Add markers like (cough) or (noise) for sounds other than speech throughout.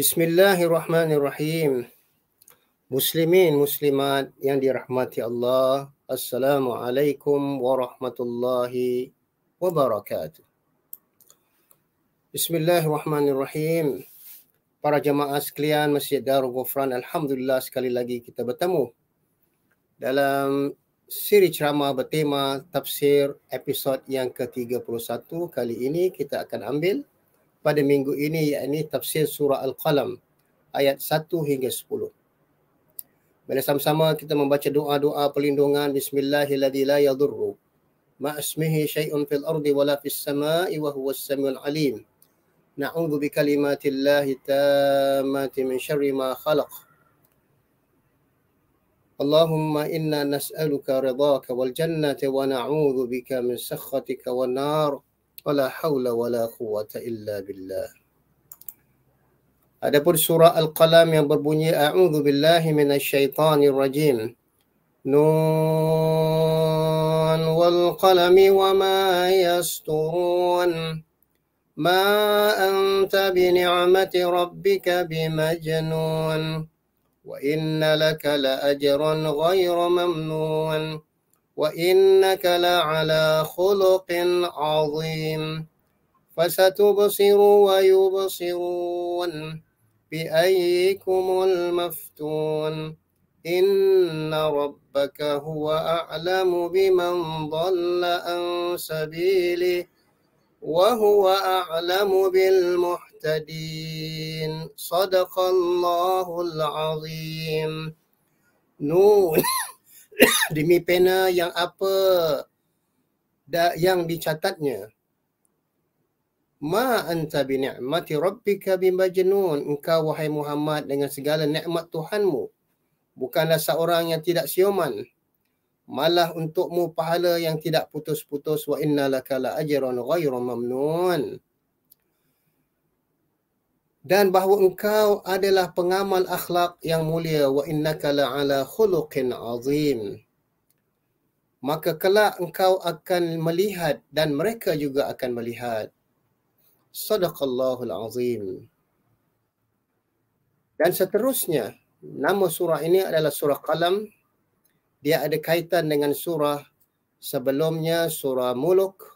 Bismillahirrahmanirrahim. Muslimin muslimat yang dirahmati Allah. Assalamualaikum warahmatullahi wabarakatuh. Bismillahirrahmanirrahim. Para jemaah sekalian Masjid Darul Ghufran, alhamdulillah sekali lagi kita bertemu dalam siri ceramah bertema tafsir episod yang ke-31 kali ini kita akan ambil pada minggu ini yakni tafsir surah Al-Qalam ayat 1 hingga 10. Mari sama-sama kita membaca doa-doa perlindungan bismillahirrahmanirrahim la yadurru ma'asmihi syai'un fil ardi wala fis sama'i wa huwa samiul alim. Na'udzu bikalimatillahi tammati min syarri ma khalaq. اللهم إنا نسألك رضاك والجنة ونعوذ بك من سخطك والنار wala haula wala quwata illa billah. Adapun surah Al-Qalam yang berbunyi A'udzu billahi minasyaitonir rajim. Nun wal qalami wa ma yasturun. ما أنت بنعمة ربك بمجنون وإن لك لأجرا غير ممنون وإنك لعلى خلق عظيم فستبصر ويبصرون بأيكم المفتون إن ربك هو أعلم بمن ضل عن سبيله وهو أعلم بالمهتدين صدق الله العظيم نور (laughs) (coughs) demi pena yang apa da, yang dicatatnya ma anta bi ni'mati rabbika bimajnun engkau wahai Muhammad dengan segala nikmat Tuhanmu bukanlah seorang yang tidak sioman malah untukmu pahala yang tidak putus-putus wa innalaka la ajrun ghairu mamnun dan bahawa engkau adalah pengamal akhlak yang mulia wa innaka la'ala khuluqin azim maka kelak engkau akan melihat dan mereka juga akan melihat sadaqallahu azim dan seterusnya nama surah ini adalah surah qalam dia ada kaitan dengan surah sebelumnya surah muluk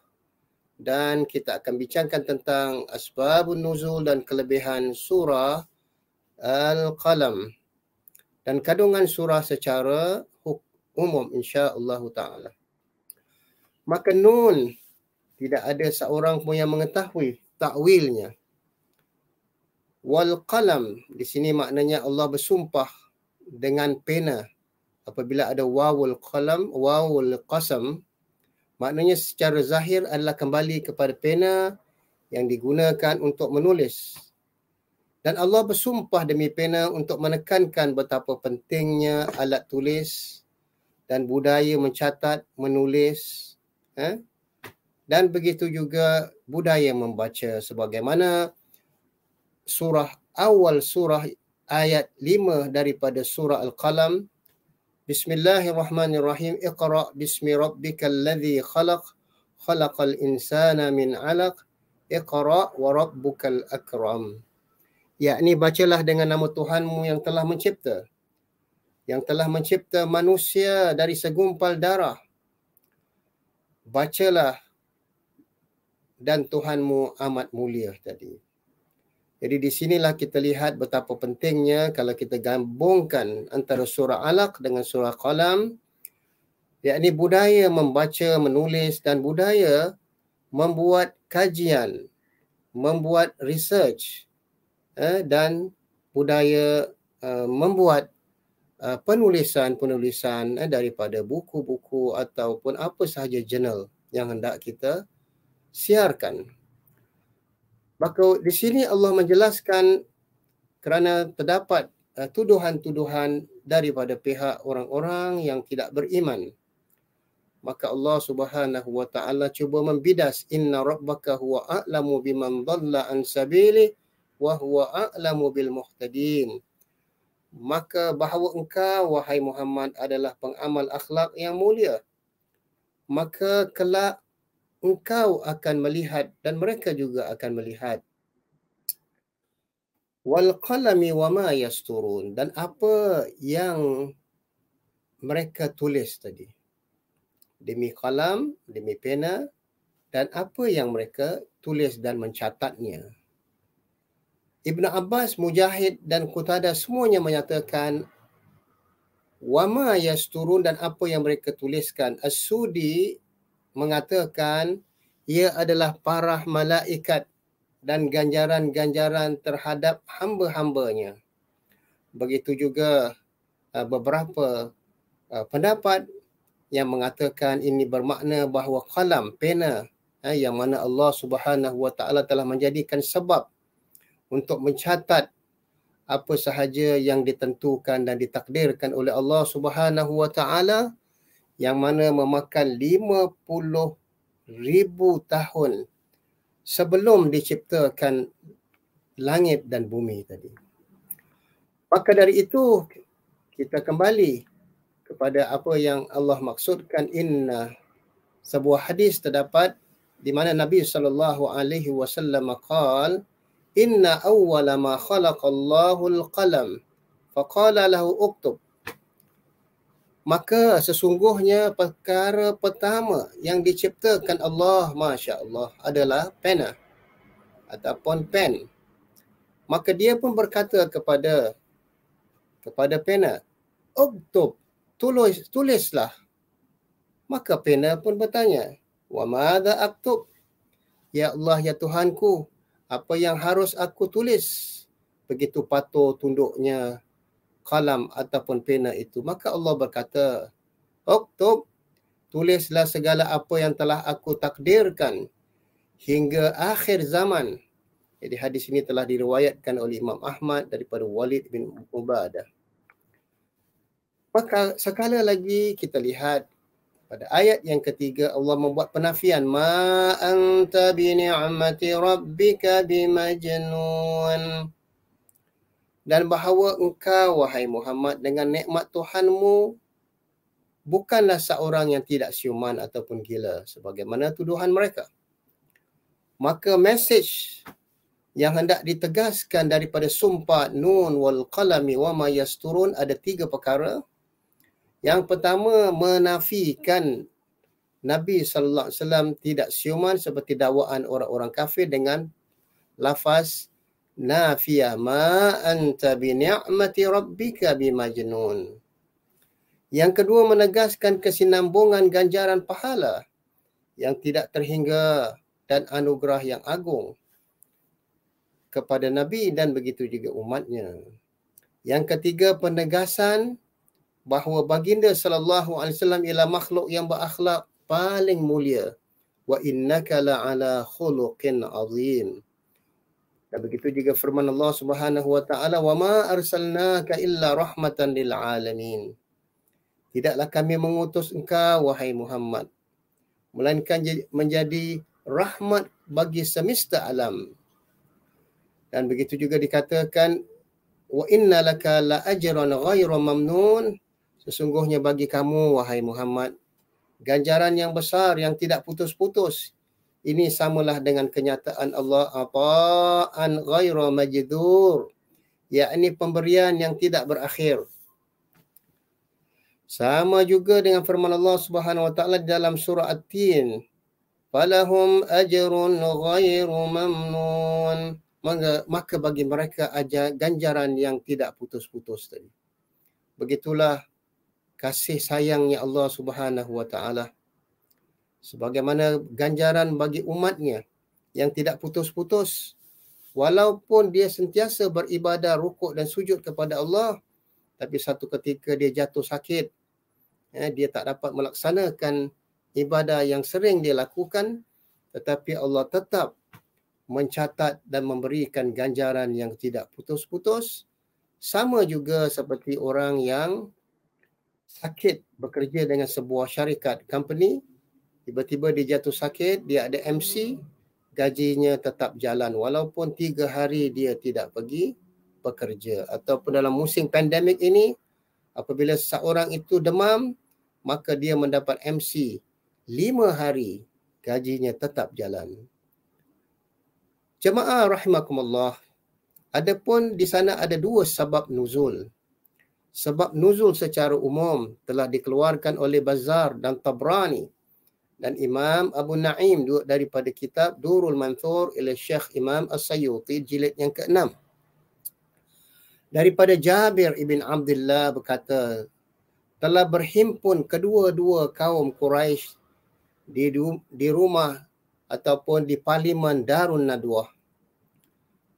dan kita akan bincangkan tentang asbabun nuzul dan kelebihan surah al-qalam dan kandungan surah secara umum insya-Allah taala. Maka nun tidak ada seorang pun yang mengetahui takwilnya. Wal qalam di sini maknanya Allah bersumpah dengan pena apabila ada wawul qalam wawul qasam maknanya secara zahir adalah kembali kepada pena yang digunakan untuk menulis. Dan Allah bersumpah demi pena untuk menekankan betapa pentingnya alat tulis dan budaya mencatat, menulis eh? dan begitu juga budaya membaca sebagaimana surah awal surah ayat 5 daripada surah Al-Qalam بسم الله الرحمن الرحيم اقرأ باسم ربك الذي خلق خلق الإنسان من علق اقرأ وربك الأكرم yakni bacalah dengan nama Tuhanmu yang telah mencipta yang telah mencipta manusia dari segumpal darah bacalah dan Tuhanmu amat mulia tadi jadi di sinilah kita lihat betapa pentingnya kalau kita gabungkan antara surah Alaq dengan surah Qalam yakni budaya membaca, menulis dan budaya membuat kajian, membuat research eh, dan budaya uh, membuat uh, penulisan-penulisan eh, daripada buku-buku ataupun apa sahaja jurnal yang hendak kita siarkan Maka di sini Allah menjelaskan kerana terdapat uh, tuduhan-tuduhan daripada pihak orang-orang yang tidak beriman. Maka Allah Subhanahu wa taala cuba membidas inna rabbaka huwa a'lamu biman dhalla an sabili wa huwa a'lamu bil muhtadin. Maka bahawa engkau wahai Muhammad adalah pengamal akhlak yang mulia. Maka kelak engkau akan melihat dan mereka juga akan melihat wal qalami wama yasturun dan apa yang mereka tulis tadi demi kalam demi pena dan apa yang mereka tulis dan mencatatnya Ibn Abbas, Mujahid dan Qutada semuanya menyatakan wama yasturun dan apa yang mereka tuliskan as-sudi mengatakan ia adalah parah malaikat dan ganjaran-ganjaran terhadap hamba-hambanya. Begitu juga uh, beberapa uh, pendapat yang mengatakan ini bermakna bahawa kalam pena eh, yang mana Allah Subhanahu Wa Taala telah menjadikan sebab untuk mencatat apa sahaja yang ditentukan dan ditakdirkan oleh Allah Subhanahu Wa Taala yang mana memakan 50 ribu tahun sebelum diciptakan langit dan bumi tadi. Maka dari itu kita kembali kepada apa yang Allah maksudkan inna sebuah hadis terdapat di mana Nabi sallallahu alaihi wasallam qaal inna awwala ma khalaqallahu al-qalam faqala lahu uktub maka sesungguhnya perkara pertama yang diciptakan Allah Masya Allah adalah pena ataupun pen. Maka dia pun berkata kepada kepada pena, Uktub, tulis, tulislah. Maka pena pun bertanya, Wa mada aktub? Ya Allah, ya Tuhanku, apa yang harus aku tulis? Begitu patuh tunduknya kalam ataupun pena itu maka Allah berkata oktub tulislah segala apa yang telah aku takdirkan hingga akhir zaman jadi hadis ini telah diriwayatkan oleh Imam Ahmad daripada Walid bin Ubadah maka sekali lagi kita lihat pada ayat yang ketiga Allah membuat penafian ma anta bi ni'mati rabbika bimajnun dan bahawa engkau wahai Muhammad dengan nikmat Tuhanmu bukanlah seorang yang tidak siuman ataupun gila sebagaimana tuduhan mereka. Maka mesej yang hendak ditegaskan daripada sumpah nun wal qalami wa Ma'yas Turun ada tiga perkara. Yang pertama menafikan Nabi sallallahu alaihi wasallam tidak siuman seperti dakwaan orang-orang kafir dengan lafaz nafiya ma anta bi ni'mati rabbika bi majnun. Yang kedua menegaskan kesinambungan ganjaran pahala yang tidak terhingga dan anugerah yang agung kepada Nabi dan begitu juga umatnya. Yang ketiga penegasan bahawa baginda sallallahu alaihi wasallam ialah makhluk yang berakhlak paling mulia wa innaka la ala khuluqin azim dan begitu juga firman Allah Subhanahu wa taala wa ma arsalnaka illa rahmatan lil alamin. Tidaklah kami mengutus engkau wahai Muhammad melainkan menjadi rahmat bagi semesta alam. Dan begitu juga dikatakan wa inna laka la ajran ghairu mamnun sesungguhnya bagi kamu wahai Muhammad ganjaran yang besar yang tidak putus-putus ini samalah dengan kenyataan Allah ata'an ghaira majdur. ini pemberian yang tidak berakhir. Sama juga dengan firman Allah Subhanahu wa taala dalam surah At-Tin. Falahum ajrun ghairu mamnun. maka bagi mereka aja ganjaran yang tidak putus-putus tadi. Begitulah kasih sayangnya Allah Subhanahu wa taala sebagaimana ganjaran bagi umatnya yang tidak putus-putus walaupun dia sentiasa beribadah rukuk dan sujud kepada Allah tapi satu ketika dia jatuh sakit eh, dia tak dapat melaksanakan ibadah yang sering dia lakukan tetapi Allah tetap mencatat dan memberikan ganjaran yang tidak putus-putus sama juga seperti orang yang sakit bekerja dengan sebuah syarikat company tiba-tiba dia jatuh sakit, dia ada MC, gajinya tetap jalan walaupun tiga hari dia tidak pergi bekerja. Ataupun dalam musim pandemik ini, apabila seorang itu demam, maka dia mendapat MC lima hari gajinya tetap jalan. Jemaah rahimakumullah, adapun di sana ada dua sebab nuzul. Sebab nuzul secara umum telah dikeluarkan oleh Bazar dan Tabrani dan Imam Abu Naim daripada kitab Durul Manthur ila Syekh Imam As-Sayuti jilid yang ke-6. Daripada Jabir ibn Abdullah berkata, telah berhimpun kedua-dua kaum Quraisy di di rumah ataupun di parlimen Darun Nadwah.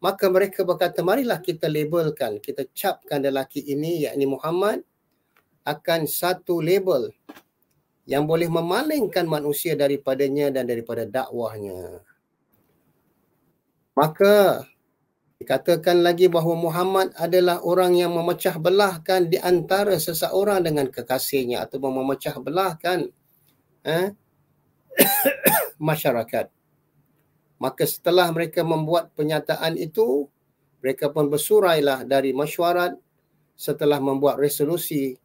Maka mereka berkata, marilah kita labelkan, kita capkan lelaki ini yakni Muhammad akan satu label yang boleh memalingkan manusia daripadanya dan daripada dakwahnya. Maka dikatakan lagi bahawa Muhammad adalah orang yang memecah belahkan di antara seseorang dengan kekasihnya atau memecah belahkan eh, (coughs) masyarakat. Maka setelah mereka membuat pernyataan itu, mereka pun bersurailah dari mesyuarat setelah membuat resolusi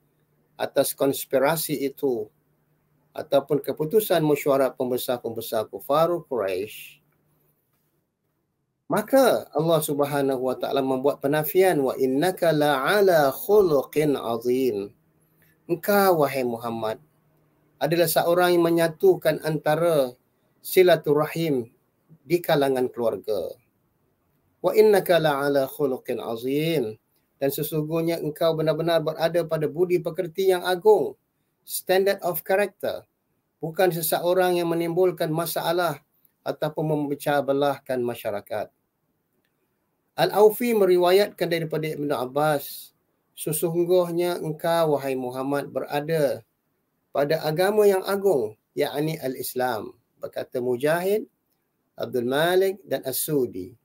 atas konspirasi itu ataupun keputusan mesyuarat pembesar-pembesar kufar Quraisy maka Allah Subhanahu wa taala membuat penafian wa innaka la'ala khuluqin azim engkau wahai Muhammad adalah seorang yang menyatukan antara silaturahim di kalangan keluarga wa innaka la'ala khuluqin azim dan sesungguhnya engkau benar-benar berada pada budi pekerti yang agung standard of character bukan seseorang yang menimbulkan masalah ataupun memecah belahkan masyarakat. Al-Aufi meriwayatkan daripada Ibn Abbas, sesungguhnya engkau wahai Muhammad berada pada agama yang agung, yakni Al-Islam, berkata Mujahid, Abdul Malik dan As-Sudi.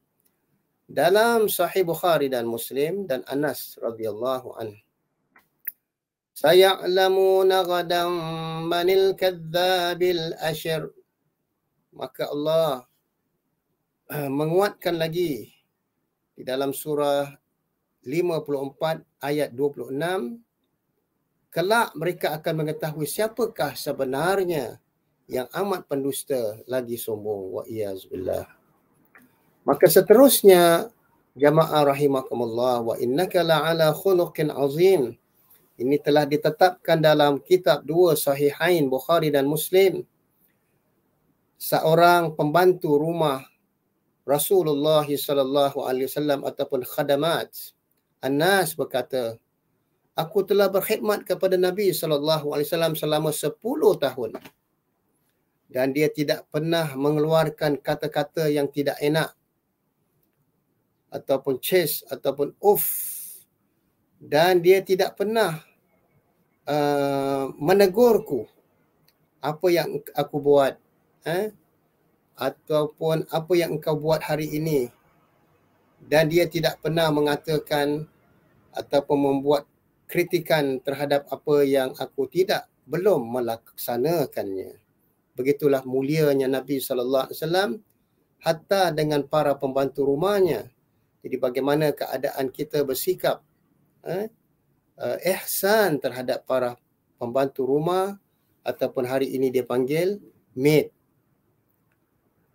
Dalam Sahih Bukhari dan Muslim dan Anas radhiyallahu anhu سيعلمون غدا من الكذاب الأشر maka Allah eh, menguatkan lagi di dalam surah 54 ayat 26 kelak mereka akan mengetahui siapakah sebenarnya yang amat pendusta lagi sombong wa iyazbillah maka seterusnya jamaah rahimakumullah wa innaka la'ala khuluqin azim ini telah ditetapkan dalam kitab dua sahihain Bukhari dan Muslim. Seorang pembantu rumah Rasulullah SAW ataupun khadamat. Anas berkata, aku telah berkhidmat kepada Nabi SAW selama 10 tahun. Dan dia tidak pernah mengeluarkan kata-kata yang tidak enak ataupun chase ataupun off dan dia tidak pernah uh, menegurku apa yang aku buat eh? ataupun apa yang engkau buat hari ini dan dia tidak pernah mengatakan ataupun membuat kritikan terhadap apa yang aku tidak belum melaksanakannya begitulah mulianya Nabi sallallahu alaihi wasallam hatta dengan para pembantu rumahnya jadi bagaimana keadaan kita bersikap eh, uh, ihsan terhadap para pembantu rumah ataupun hari ini dia panggil maid.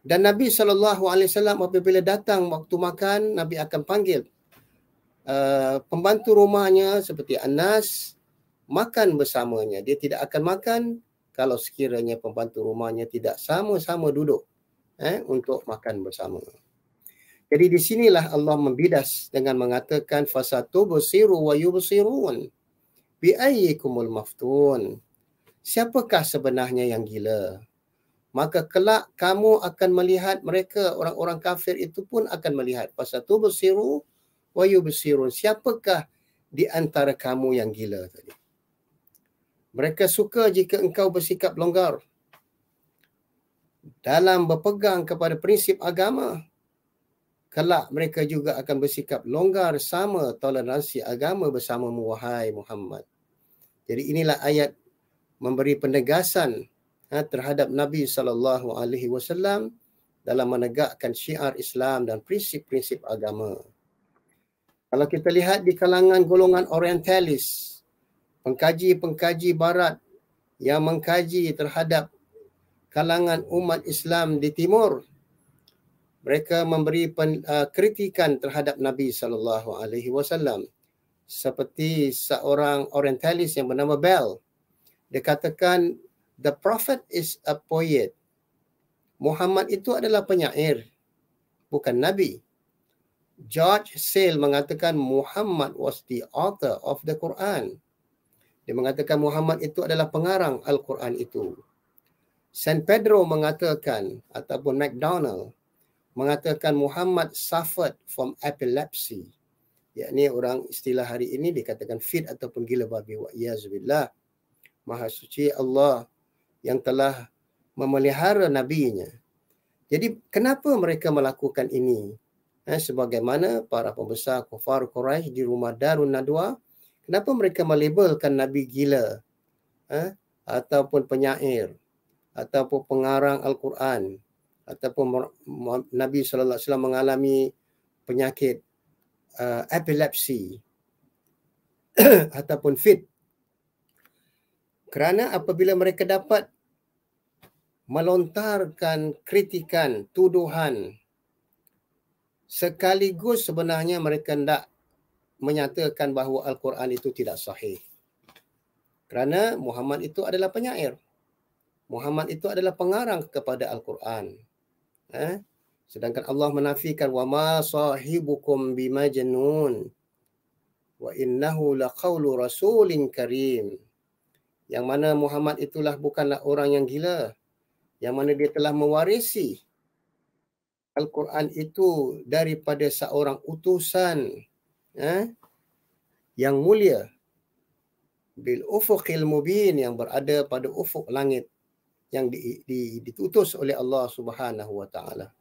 Dan Nabi SAW apabila datang waktu makan, Nabi akan panggil uh, pembantu rumahnya seperti Anas makan bersamanya. Dia tidak akan makan kalau sekiranya pembantu rumahnya tidak sama-sama duduk eh, untuk makan bersama. Jadi di sinilah Allah membidas dengan mengatakan fasatubu siru wa yubsirun bi ayyikumul maftun. Siapakah sebenarnya yang gila? Maka kelak kamu akan melihat mereka orang-orang kafir itu pun akan melihat fasatubu siru wa yubsirun. Siapakah di antara kamu yang gila tadi? Mereka suka jika engkau bersikap longgar dalam berpegang kepada prinsip agama kelak mereka juga akan bersikap longgar sama toleransi agama bersama Muwahai Muhammad. Jadi inilah ayat memberi penegasan ha, terhadap Nabi saw dalam menegakkan syiar Islam dan prinsip-prinsip agama. Kalau kita lihat di kalangan golongan orientalis, pengkaji-pengkaji barat yang mengkaji terhadap kalangan umat Islam di timur mereka memberi pen, uh, kritikan terhadap Nabi sallallahu alaihi wasallam seperti seorang orientalis yang bernama Bell dia katakan the prophet is a poet Muhammad itu adalah penyair bukan nabi George Sale mengatakan Muhammad was the author of the Quran dia mengatakan Muhammad itu adalah pengarang al-Quran itu San Pedro mengatakan ataupun McDonald mengatakan Muhammad suffered from epilepsy. Yakni orang istilah hari ini dikatakan fit ataupun gila babi wa yazbillah. Maha suci Allah yang telah memelihara Nabi-Nya. Jadi kenapa mereka melakukan ini? Eh, sebagaimana para pembesar kufar Quraisy di rumah Darun Nadwa, kenapa mereka melabelkan nabi gila? Eh, ataupun penyair ataupun pengarang al-Quran ataupun Nabi sallallahu alaihi wasallam mengalami penyakit uh, epilepsi (clears throat) ataupun fit kerana apabila mereka dapat melontarkan kritikan tuduhan sekaligus sebenarnya mereka hendak menyatakan bahawa al-Quran itu tidak sahih kerana Muhammad itu adalah penyair Muhammad itu adalah pengarang kepada al-Quran Eh? Sedangkan Allah menafikan wa ma sahibukum bimajnun wa innahu laqawlu rasulin karim. Yang mana Muhammad itulah bukanlah orang yang gila. Yang mana dia telah mewarisi Al-Quran itu daripada seorang utusan eh, yang mulia bil ufuqil mubin yang berada pada ufuk langit yang di, di, diutus oleh Allah Subhanahu wa taala.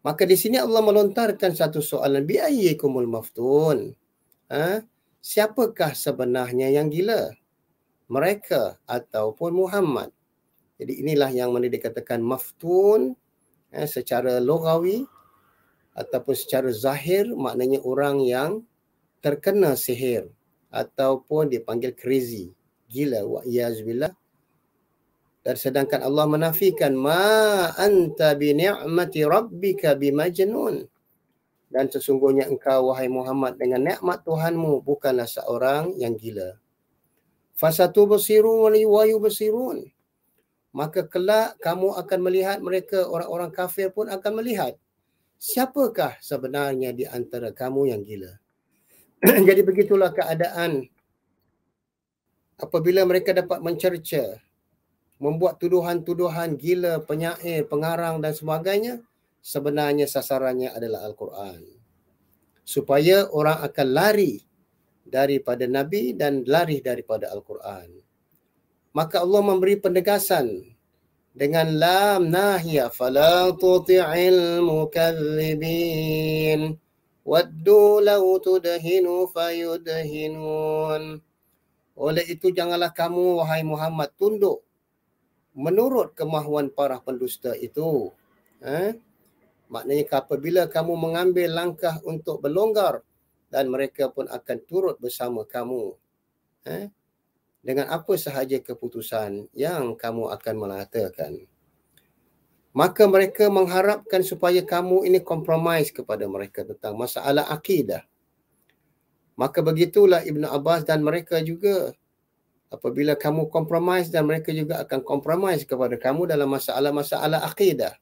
Maka di sini Allah melontarkan satu soalan bi ayyikumul maftun? Ha? Siapakah sebenarnya yang gila? Mereka ataupun Muhammad? Jadi inilah yang mana dikatakan maftun eh, secara logawi ataupun secara zahir maknanya orang yang terkena sihir ataupun dipanggil crazy gila wa iyazbillah dan sedangkan Allah menafikan ma anta bi ni'mati rabbika bi majnun. Dan sesungguhnya engkau wahai Muhammad dengan nikmat Tuhanmu bukanlah seorang yang gila. Fasatu basirun wa yubsirun. Maka kelak kamu akan melihat mereka orang-orang kafir pun akan melihat. Siapakah sebenarnya di antara kamu yang gila? (clears throat) Jadi begitulah keadaan apabila mereka dapat mencerca membuat tuduhan-tuduhan gila, penyair, pengarang dan sebagainya, sebenarnya sasarannya adalah Al-Quran. Supaya orang akan lari daripada Nabi dan lari daripada Al-Quran. Maka Allah memberi penegasan dengan lam nahya fala tuti'il mukadzibin waddu law tudhinu fayudhinun oleh itu janganlah kamu wahai Muhammad tunduk menurut kemahuan para pendusta itu. Eh? Maknanya apabila kamu mengambil langkah untuk berlonggar dan mereka pun akan turut bersama kamu. Eh? Dengan apa sahaja keputusan yang kamu akan melatakan. Maka mereka mengharapkan supaya kamu ini kompromis kepada mereka tentang masalah akidah. Maka begitulah Ibn Abbas dan mereka juga apabila kamu kompromis dan mereka juga akan kompromis kepada kamu dalam masalah-masalah akidah.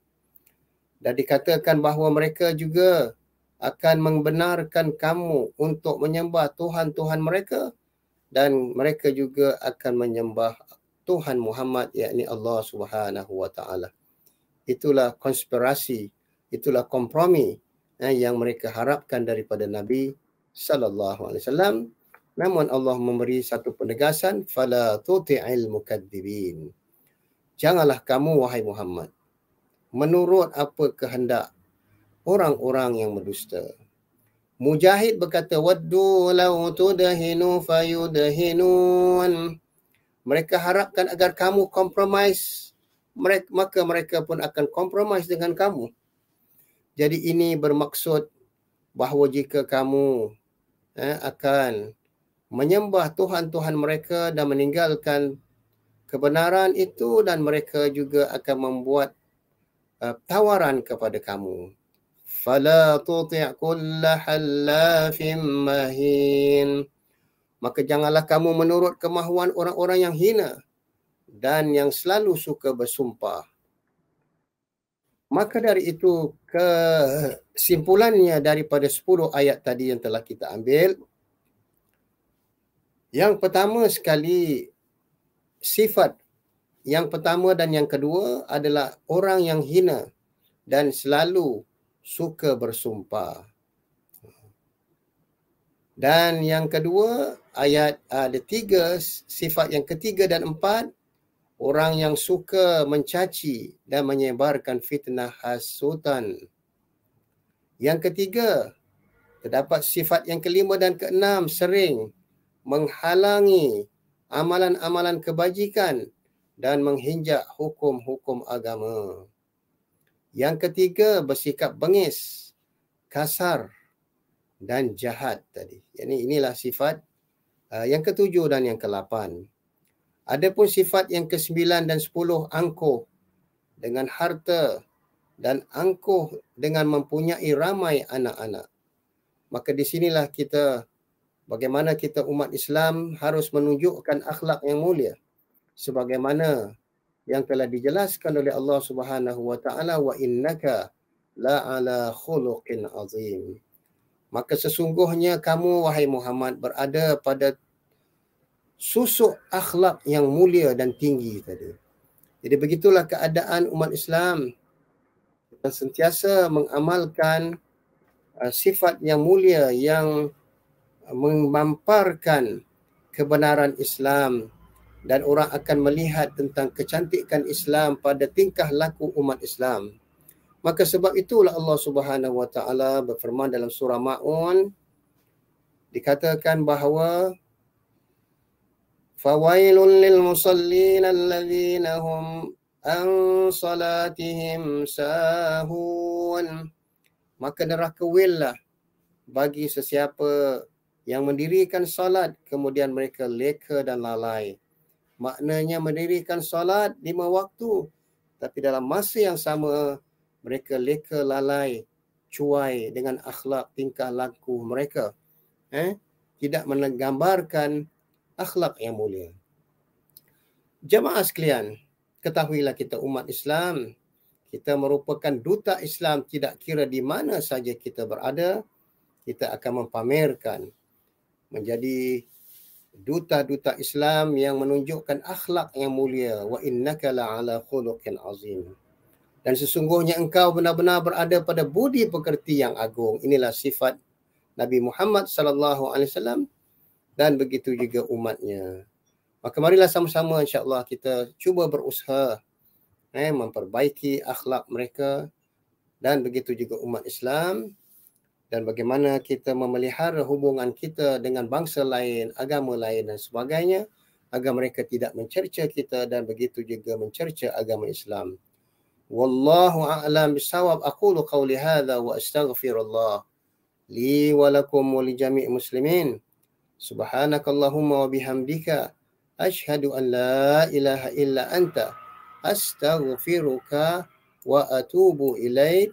Dan dikatakan bahawa mereka juga akan membenarkan kamu untuk menyembah Tuhan-Tuhan mereka dan mereka juga akan menyembah Tuhan Muhammad yakni Allah Subhanahu wa taala. Itulah konspirasi, itulah kompromi eh, yang mereka harapkan daripada Nabi sallallahu alaihi wasallam Namun Allah memberi satu penegasan fala tuti'il mukaddibin. Janganlah kamu wahai Muhammad menurut apa kehendak orang-orang yang berdusta. Mujahid berkata waddu law tudahinu fayudahinun. Mereka harapkan agar kamu kompromis mereka, maka mereka pun akan kompromis dengan kamu. Jadi ini bermaksud bahawa jika kamu eh, akan menyembah tuhan-tuhan mereka dan meninggalkan kebenaran itu dan mereka juga akan membuat uh, tawaran kepada kamu fala tuti' kull halafin mahin maka janganlah kamu menurut kemahuan orang-orang yang hina dan yang selalu suka bersumpah maka dari itu kesimpulannya daripada 10 ayat tadi yang telah kita ambil yang pertama sekali sifat yang pertama dan yang kedua adalah orang yang hina dan selalu suka bersumpah. Dan yang kedua ayat ah, ada tiga sifat yang ketiga dan empat orang yang suka mencaci dan menyebarkan fitnah hasutan. Yang ketiga terdapat sifat yang kelima dan keenam sering menghalangi amalan-amalan kebajikan dan menghinjak hukum-hukum agama. Yang ketiga, bersikap bengis, kasar dan jahat tadi. Ini inilah sifat uh, yang ketujuh dan yang kelapan. Adapun sifat yang kesembilan dan sepuluh angkuh dengan harta dan angkuh dengan mempunyai ramai anak-anak. Maka di sinilah kita bagaimana kita umat Islam harus menunjukkan akhlak yang mulia sebagaimana yang telah dijelaskan oleh Allah Subhanahu wa taala wa innaka la ala khuluqin azim maka sesungguhnya kamu wahai Muhammad berada pada susuk akhlak yang mulia dan tinggi tadi jadi begitulah keadaan umat Islam kita sentiasa mengamalkan uh, sifat yang mulia yang memamparkan kebenaran Islam dan orang akan melihat tentang kecantikan Islam pada tingkah laku umat Islam. Maka sebab itulah Allah Subhanahu Wa Taala berfirman dalam surah Maun dikatakan bahawa fawailul lil musallin alladhina hum an salatihim sahun maka neraka wail lah bagi sesiapa yang mendirikan solat kemudian mereka leka dan lalai. Maknanya mendirikan solat lima waktu tapi dalam masa yang sama mereka leka lalai cuai dengan akhlak tingkah laku mereka. Eh? Tidak menggambarkan akhlak yang mulia. Jemaah sekalian, ketahuilah kita umat Islam. Kita merupakan duta Islam tidak kira di mana saja kita berada. Kita akan mempamerkan menjadi duta-duta Islam yang menunjukkan akhlak yang mulia wa innaka la'ala khuluqin azim dan sesungguhnya engkau benar-benar berada pada budi pekerti yang agung inilah sifat Nabi Muhammad sallallahu alaihi wasallam dan begitu juga umatnya maka marilah sama-sama Insyaallah kita cuba berusaha eh memperbaiki akhlak mereka dan begitu juga umat Islam dan bagaimana kita memelihara hubungan kita dengan bangsa lain, agama lain dan sebagainya agar mereka tidak mencerca kita dan begitu juga mencerca agama Islam. Wallahu a'lam bisawab aqulu qawli hadha wa astaghfirullah li wa lakum wa li jami' muslimin. Subhanakallahumma wa bihamdika ashhadu an la ilaha illa anta astaghfiruka wa atubu ilaik.